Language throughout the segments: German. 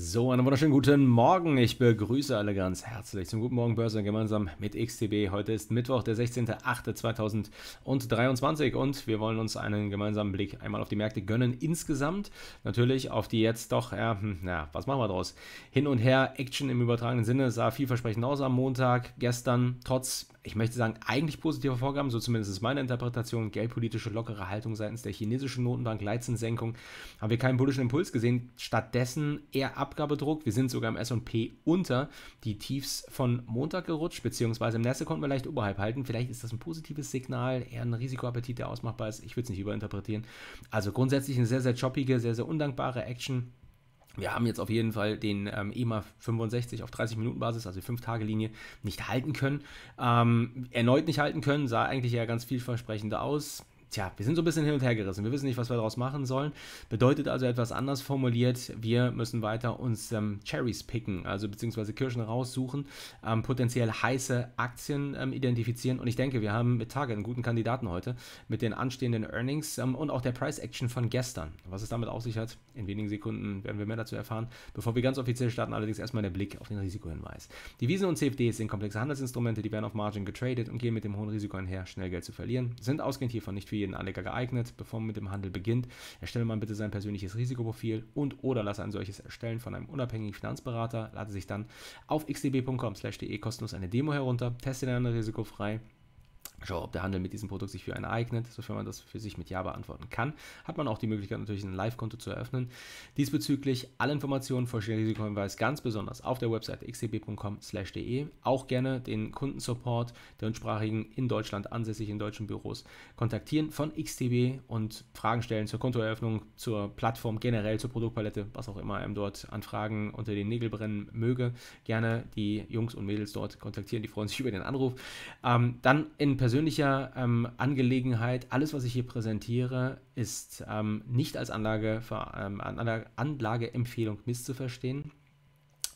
So, einen wunderschönen guten Morgen. Ich begrüße alle ganz herzlich zum Guten Morgen Börse gemeinsam mit XTB. Heute ist Mittwoch, der 16.08.2023 und wir wollen uns einen gemeinsamen Blick einmal auf die Märkte gönnen. Insgesamt natürlich auf die jetzt doch, ja, ja hm, was machen wir draus? Hin und her, Action im übertragenen Sinne sah vielversprechend aus am Montag. Gestern trotz ich möchte sagen, eigentlich positive Vorgaben, so zumindest ist meine Interpretation, geldpolitische lockere Haltung seitens der chinesischen Notenbank, Leitzinssenkung, haben wir keinen bullischen Impuls gesehen, stattdessen eher Abgabedruck, wir sind sogar im S&P unter die Tiefs von Montag gerutscht, beziehungsweise im Nasdaq konnten wir leicht oberhalb halten, vielleicht ist das ein positives Signal, eher ein Risikoappetit, der ausmachbar ist, ich würde es nicht überinterpretieren, also grundsätzlich eine sehr, sehr choppige, sehr, sehr undankbare Action, wir haben jetzt auf jeden Fall den ähm, EMA 65 auf 30 Minuten Basis, also 5-Tage-Linie, nicht halten können. Ähm, erneut nicht halten können, sah eigentlich ja ganz vielversprechend aus tja, wir sind so ein bisschen hin und her gerissen. Wir wissen nicht, was wir daraus machen sollen. Bedeutet also etwas anders formuliert, wir müssen weiter uns ähm, Cherries picken, also beziehungsweise Kirschen raussuchen, ähm, potenziell heiße Aktien ähm, identifizieren. Und ich denke, wir haben mit Target einen guten Kandidaten heute mit den anstehenden Earnings ähm, und auch der Price Action von gestern. Was es damit auf sich hat, in wenigen Sekunden werden wir mehr dazu erfahren. Bevor wir ganz offiziell starten, allerdings erstmal der Blick auf den Risikohinweis. Die Wiesen und CFDs sind komplexe Handelsinstrumente, die werden auf Margin getradet und gehen mit dem hohen Risiko einher, schnell Geld zu verlieren, sind ausgehend hiervon nicht viel jeden Anleger geeignet, bevor man mit dem Handel beginnt. Erstelle man bitte sein persönliches Risikoprofil und oder lasse ein solches erstellen von einem unabhängigen Finanzberater. Lade sich dann auf xdb.com/de kostenlos eine Demo herunter, teste deine risikofrei Schau, ob der Handel mit diesem Produkt sich für einen eignet, sofern man das für sich mit Ja beantworten kann. Hat man auch die Möglichkeit, natürlich ein Live-Konto zu eröffnen. Diesbezüglich alle Informationen vor Risikohinweis ganz besonders auf der Website xcb.com/de. Auch gerne den Kundensupport der Unsprachigen in Deutschland ansässigen deutschen Büros kontaktieren von XTB und Fragen stellen zur Kontoeröffnung, zur Plattform generell, zur Produktpalette, was auch immer einem dort an Fragen unter den Nägel brennen möge. Gerne die Jungs und Mädels dort kontaktieren, die freuen sich über den Anruf. Ähm, dann in Person persönlicher ähm, Angelegenheit. Alles, was ich hier präsentiere, ist ähm, nicht als Anlage, ähm, Anlageempfehlung misszuverstehen,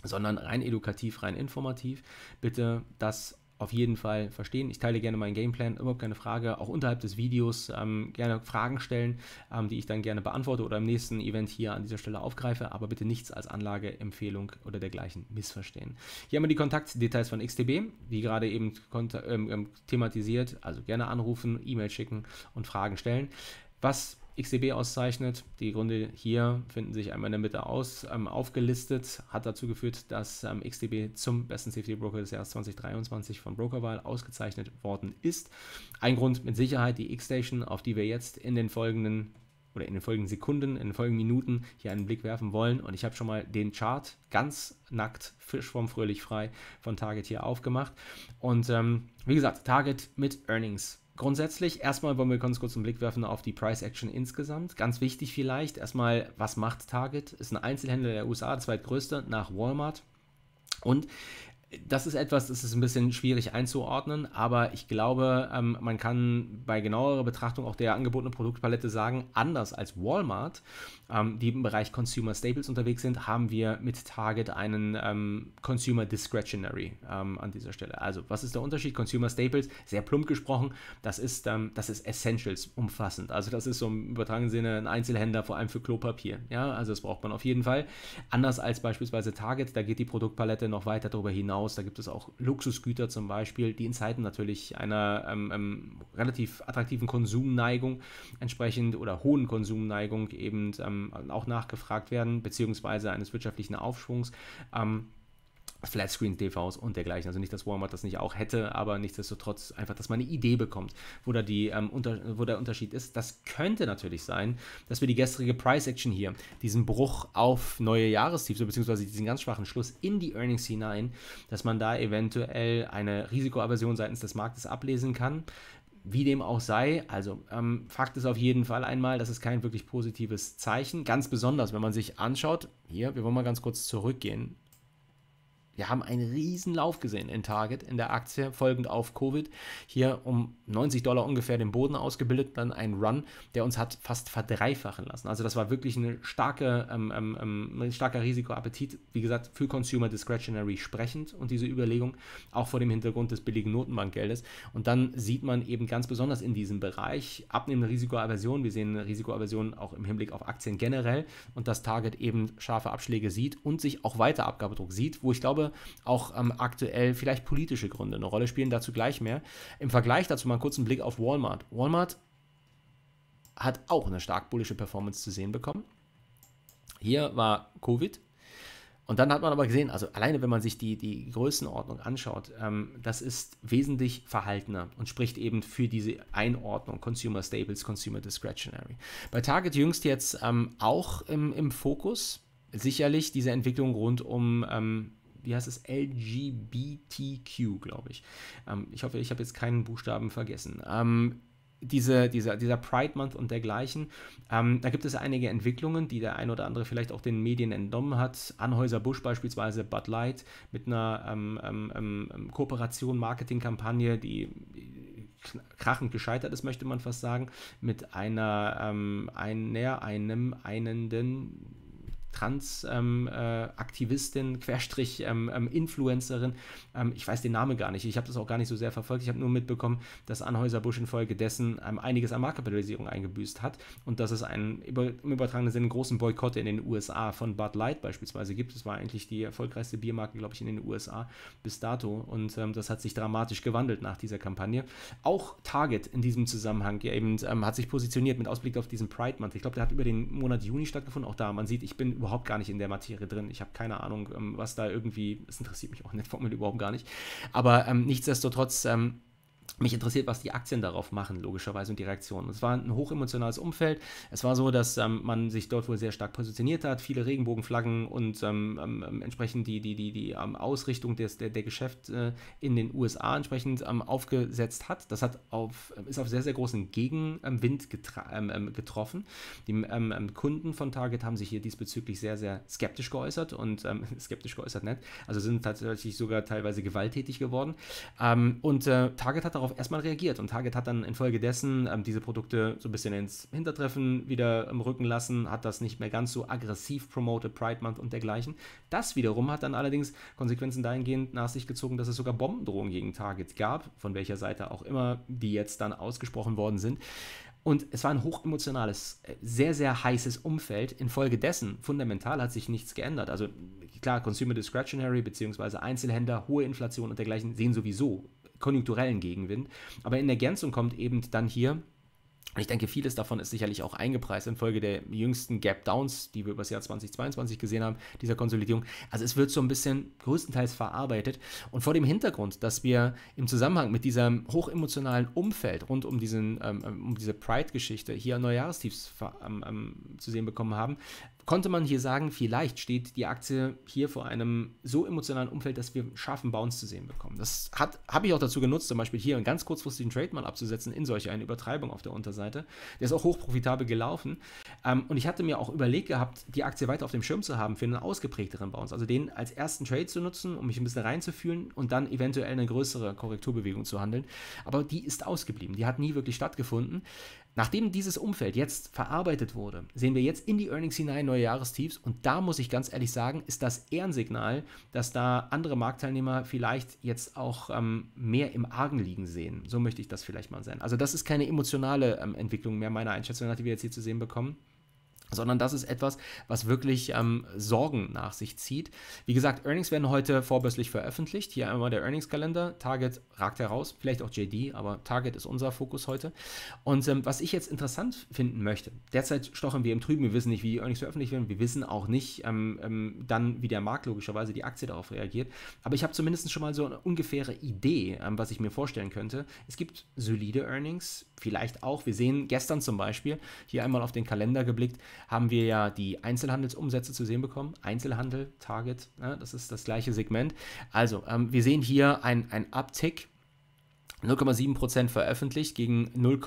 sondern rein edukativ, rein informativ. Bitte das auf jeden Fall verstehen. Ich teile gerne meinen Gameplan, überhaupt keine Frage, auch unterhalb des Videos ähm, gerne Fragen stellen, ähm, die ich dann gerne beantworte oder im nächsten Event hier an dieser Stelle aufgreife, aber bitte nichts als Anlageempfehlung oder dergleichen missverstehen. Hier haben wir die Kontaktdetails von XTB, wie gerade eben ähm, ähm, thematisiert, also gerne anrufen, E-Mail schicken und Fragen stellen. Was XDB auszeichnet. Die Gründe hier finden sich einmal in der Mitte aus, ähm, aufgelistet, hat dazu geführt, dass ähm, XDB zum besten Safety Broker des Jahres 2023 von Brokerwahl ausgezeichnet worden ist. Ein Grund mit Sicherheit die X-Station, auf die wir jetzt in den folgenden oder in den folgenden Sekunden, in den folgenden Minuten hier einen Blick werfen wollen. Und ich habe schon mal den Chart ganz nackt, Fisch Fröhlich frei von Target hier aufgemacht. Und ähm, wie gesagt, Target mit Earnings Grundsätzlich, erstmal wollen wir ganz kurz einen Blick werfen auf die Price Action insgesamt. Ganz wichtig vielleicht, erstmal, was macht Target? Ist ein Einzelhändler der USA, der zweitgrößte, nach Walmart. Und das ist etwas, das ist ein bisschen schwierig einzuordnen, aber ich glaube, ähm, man kann bei genauerer Betrachtung auch der angebotenen Produktpalette sagen, anders als Walmart, ähm, die im Bereich Consumer Staples unterwegs sind, haben wir mit Target einen ähm, Consumer Discretionary ähm, an dieser Stelle. Also, was ist der Unterschied? Consumer Staples, sehr plump gesprochen, das ist, ähm, das ist Essentials umfassend. Also, das ist so im übertragenen Sinne ein Einzelhändler, vor allem für Klopapier. Ja, also, das braucht man auf jeden Fall. Anders als beispielsweise Target, da geht die Produktpalette noch weiter darüber hinaus hinaus. Da gibt es auch Luxusgüter zum Beispiel, die in Zeiten natürlich einer ähm, ähm, relativ attraktiven Konsumneigung entsprechend oder hohen Konsumneigung eben ähm, auch nachgefragt werden, beziehungsweise eines wirtschaftlichen Aufschwungs. Ähm, Flatscreen-TVs und dergleichen. Also nicht, dass Walmart das nicht auch hätte, aber nichtsdestotrotz einfach, dass man eine Idee bekommt, wo, da die, ähm, unter, wo der Unterschied ist. Das könnte natürlich sein, dass wir die gestrige Price-Action hier, diesen Bruch auf neue Jahrestiefs, beziehungsweise diesen ganz schwachen Schluss in die Earnings hinein, dass man da eventuell eine Risikoaversion seitens des Marktes ablesen kann. Wie dem auch sei, also ähm, Fakt ist auf jeden Fall einmal, das ist kein wirklich positives Zeichen. Ganz besonders, wenn man sich anschaut, hier, wir wollen mal ganz kurz zurückgehen wir haben einen riesen Lauf gesehen in Target, in der Aktie, folgend auf Covid. Hier um 90 Dollar ungefähr den Boden ausgebildet, dann ein Run, der uns hat fast verdreifachen lassen. Also das war wirklich eine starke, ähm, ähm, ähm, ein starker Risikoappetit, wie gesagt, für Consumer Discretionary sprechend und diese Überlegung, auch vor dem Hintergrund des billigen Notenbankgeldes. Und dann sieht man eben ganz besonders in diesem Bereich abnehmende Risikoaversion. Wir sehen eine Risikoaversion auch im Hinblick auf Aktien generell und dass Target eben scharfe Abschläge sieht und sich auch weiter Abgabedruck sieht, wo ich glaube, habe auch ähm, aktuell vielleicht politische Gründe eine Rolle spielen, dazu gleich mehr. Im Vergleich dazu mal kurz einen Blick auf Walmart. Walmart hat auch eine stark bullische Performance zu sehen bekommen. Hier war Covid. Und dann hat man aber gesehen, also alleine wenn man sich die, die Größenordnung anschaut, ähm, das ist wesentlich verhaltener und spricht eben für diese Einordnung Consumer Stables, Consumer Discretionary. Bei Target jüngst jetzt ähm, auch im, im Fokus sicherlich diese Entwicklung rund um ähm, wie heißt es, LGBTQ, glaube ich. Ähm, ich hoffe, ich habe jetzt keinen Buchstaben vergessen. Ähm, diese, dieser, dieser Pride Month und dergleichen. Ähm, da gibt es einige Entwicklungen, die der ein oder andere vielleicht auch den Medien entnommen hat. Anhäuser-Busch beispielsweise, Bud Light mit einer ähm ähm, ähm, ähm, Kooperation, Marketingkampagne, die krachend gescheitert ist, möchte man fast sagen, mit einer, ähm, einer, einem, einenden Trans-Aktivistin, ähm, äh, Querstrich, ähm, ähm, Influencerin. ich weiß den Namen gar nicht. Ich habe das auch gar nicht so sehr verfolgt. Ich habe nur mitbekommen, dass Anhäuser-Busch infolge dessen einiges an Marktkapitalisierung eingebüßt hat und dass es einen im übertragenen Sinne großen Boykott in den USA von Bud Light beispielsweise gibt. Es war eigentlich die erfolgreichste Biermarke, glaube ich, in den USA bis dato. Und ähm, das hat sich dramatisch gewandelt nach dieser Kampagne. Auch Target in diesem Zusammenhang eben ähm, hat sich positioniert mit Ausblick auf diesen Pride Month. Ich glaube, der hat über den Monat Juni stattgefunden. Auch da, man sieht, ich bin überhaupt gar nicht in der Materie drin. Ich habe keine Ahnung, ähm, was da irgendwie, es interessiert mich auch in der Formel überhaupt gar nicht. Aber ähm, nichtsdestotrotz, ähm, mich interessiert, was die Aktien darauf machen, logischerweise, und die Reaktion. Es war ein hochemotionales Umfeld. Es war so, dass ähm, man sich dort wohl sehr stark positioniert hat, viele Regenbogenflaggen und ähm, ähm, ähm entsprechend die, die, die, die ähm, Ausrichtung des, der, der Geschäft äh, in den USA entsprechend ähm, aufgesetzt hat. Das hat auf, ist auf sehr, sehr großen Gegenwind getroffen. Die Kunden von Target haben sich hier diesbezüglich sehr, sehr skeptisch geäußert und skeptisch geäußert nicht. Also sind tatsächlich sogar teilweise gewalttätig geworden. und äh, Target hat darauf darauf erstmal reagiert. Und Target hat dann infolgedessen ähm, diese Produkte so ein bisschen ins Hintertreffen wieder im ähm, Rücken lassen, hat das nicht mehr ganz so aggressiv promoted, Pride Month und dergleichen. Das wiederum hat dann allerdings Konsequenzen dahingehend nach sich gezogen, dass es sogar Bombendrohungen gegen Target gab, von welcher Seite auch immer, die jetzt dann ausgesprochen worden sind. Und es war ein hochemotionales, äh, sehr, sehr heißes Umfeld. Infolgedessen, fundamental hat sich nichts geändert. Also klar, Consumer Discretionary bzw. Einzelhändler, hohe Inflation und dergleichen sehen sowieso konjunkturellen Gegenwind. Aber in Ergänzung kommt eben dann hier ich denke, vieles davon ist sicherlich auch eingepreist infolge der jüngsten Gap Downs, die wir über das Jahr 2022 gesehen haben, dieser Konsolidierung. Also es wird so ein bisschen größtenteils verarbeitet. Und vor dem Hintergrund, dass wir im Zusammenhang mit diesem hochemotionalen Umfeld rund um, diesen, ähm, ähm, um diese Pride-Geschichte hier Neujahrestiefs ähm, zu sehen bekommen haben, konnte man hier sagen, vielleicht steht die Aktie hier vor einem so emotionalen Umfeld, dass wir einen scharfen Bounce zu sehen bekommen. Das habe ich auch dazu genutzt, zum Beispiel hier einen ganz kurzfristigen Trade mal abzusetzen in solch eine Übertreibung auf der Unterseite. Der ist auch hochprofitabel gelaufen. Ähm, und ich hatte mir auch überlegt gehabt, die Aktie weiter auf dem Schirm zu haben für einen ausgeprägteren Bounce. Also den als ersten Trade zu nutzen, um mich ein bisschen reinzufühlen und dann eventuell eine größere Korrekturbewegung zu handeln. Aber die ist ausgeblieben. Die hat nie wirklich stattgefunden. Nachdem dieses Umfeld jetzt verarbeitet wurde, sehen wir jetzt in die Earnings hinein neue Jahrestiefs und da muss ich ganz ehrlich sagen, ist das eher ein Signal, dass da andere Marktteilnehmer vielleicht jetzt auch ähm, mehr im Argen liegen sehen. So möchte ich das vielleicht mal sein. Also das ist keine emotionale ähm, Entwicklung mehr meiner Einschätzung, nach, die wir jetzt hier zu sehen bekommen, sondern das ist etwas, was wirklich ähm, Sorgen nach sich zieht. Wie gesagt, Earnings werden heute vorbörslich veröffentlicht. Hier einmal der Earnings-Kalender. Target ragt heraus, vielleicht auch JD, aber Target ist unser Fokus heute. Und ähm, was ich jetzt interessant finden möchte, derzeit stochen wir im Trüben, wir wissen nicht, wie die Earnings veröffentlicht werden, wir wissen auch nicht ähm, ähm, dann, wie der Markt logischerweise die Aktie darauf reagiert. Aber ich habe zumindest schon mal so eine ungefähre Idee, ähm, was ich mir vorstellen könnte. Es gibt solide Earnings, vielleicht auch, wir sehen gestern zum Beispiel, hier einmal auf den Kalender geblickt, haben wir ja die Einzelhandelsumsätze zu sehen bekommen. Einzelhandel, Target, ja, ne, das ist das gleiche Segment. Also, ähm, wir sehen hier ein Uptick. 0,7% veröffentlicht gegen 0,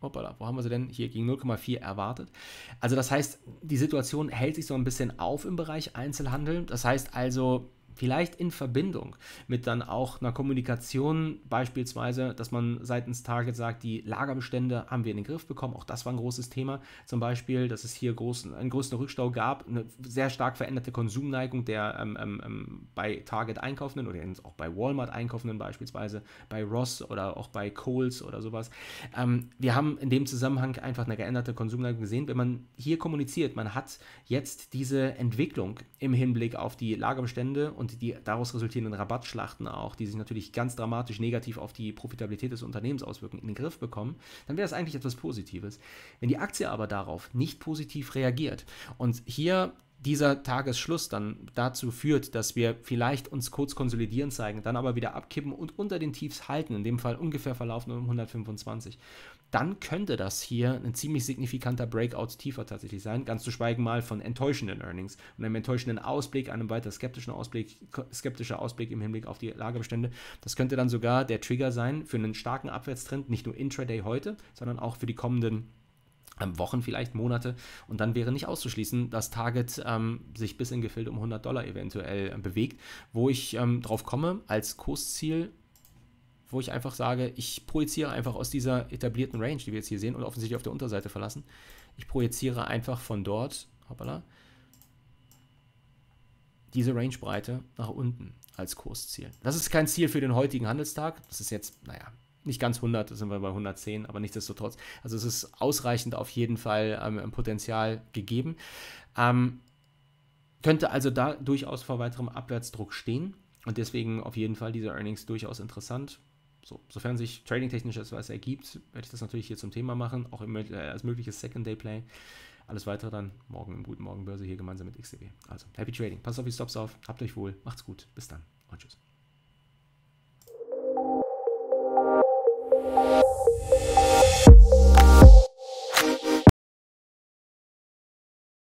hoppala, wo haben wir sie denn? Hier gegen 0,4 erwartet. Also das heißt, die Situation hält sich so ein bisschen auf im Bereich Einzelhandel. Das heißt also, Vielleicht in Verbindung mit dann auch einer Kommunikation, beispielsweise, dass man seitens Target sagt, die Lagerbestände haben wir in den Griff bekommen. Auch das war ein großes Thema. Zum Beispiel, dass es hier großen, einen großen Rückstau gab, eine sehr stark veränderte Konsumneigung der ähm, ähm, ähm bei Target Einkaufenden oder auch bei Walmart Einkaufenden beispielsweise, bei Ross oder auch bei Kohl's oder sowas. Ähm, wir haben in dem Zusammenhang einfach eine geänderte Konsumneigung gesehen. Wenn man hier kommuniziert, man hat jetzt diese Entwicklung im Hinblick auf die Lagerbestände und die daraus resultierenden Rabattschlachten auch, die sich natürlich ganz dramatisch negativ auf die Profitabilität des Unternehmens auswirken, in den Griff bekommen, dann wäre es eigentlich etwas Positives. Wenn die Aktie aber darauf nicht positiv reagiert und hier dieser Tagesschluss dann dazu führt, dass wir vielleicht uns kurz konsolidieren zeigen, dann aber wieder abkippen und unter den Tiefs halten, in dem Fall ungefähr verlaufen um 125, dann könnte das hier ein ziemlich signifikanter Breakout tiefer tatsächlich sein. Ganz zu schweigen mal von enttäuschenden Earnings und einem enttäuschenden Ausblick, einem weiter skeptischen Ausblick, skeptischer Ausblick im Hinblick auf die Lagerbestände. Das könnte dann sogar der Trigger sein für einen starken Abwärtstrend, nicht nur intraday heute, sondern auch für die kommenden ähm, Wochen, vielleicht Monate. Und dann wäre nicht auszuschließen, dass Target ähm, sich bis in Gefilde um 100 Dollar eventuell äh, bewegt. Wo ich ähm, drauf komme, als Kursziel wo ich einfach sage, ich projiziere einfach aus dieser etablierten Range, die wir jetzt hier sehen und offensichtlich auf der Unterseite verlassen, ich projiziere einfach von dort, hoppala, diese Rangebreite nach unten als Kursziel. Das ist kein Ziel für den heutigen Handelstag. Das ist jetzt, naja, nicht ganz 100, da sind wir bei 110, aber nichtsdestotrotz. Also es ist ausreichend auf jeden Fall ähm, Potenzial gegeben. Ähm, könnte also da durchaus vor weiterem Abwärtsdruck stehen. Und deswegen auf jeden Fall diese Earnings durchaus interessant. So, sofern sich trading-technisch etwas ergibt, werde ich das natürlich hier zum Thema machen, auch im, äh, als mögliches Second-Day-Play. Alles weitere dann morgen im Guten Morgen Börse hier gemeinsam mit XTB. Also, happy trading. Passt auf die Stops auf, habt euch wohl, macht's gut, bis dann und tschüss.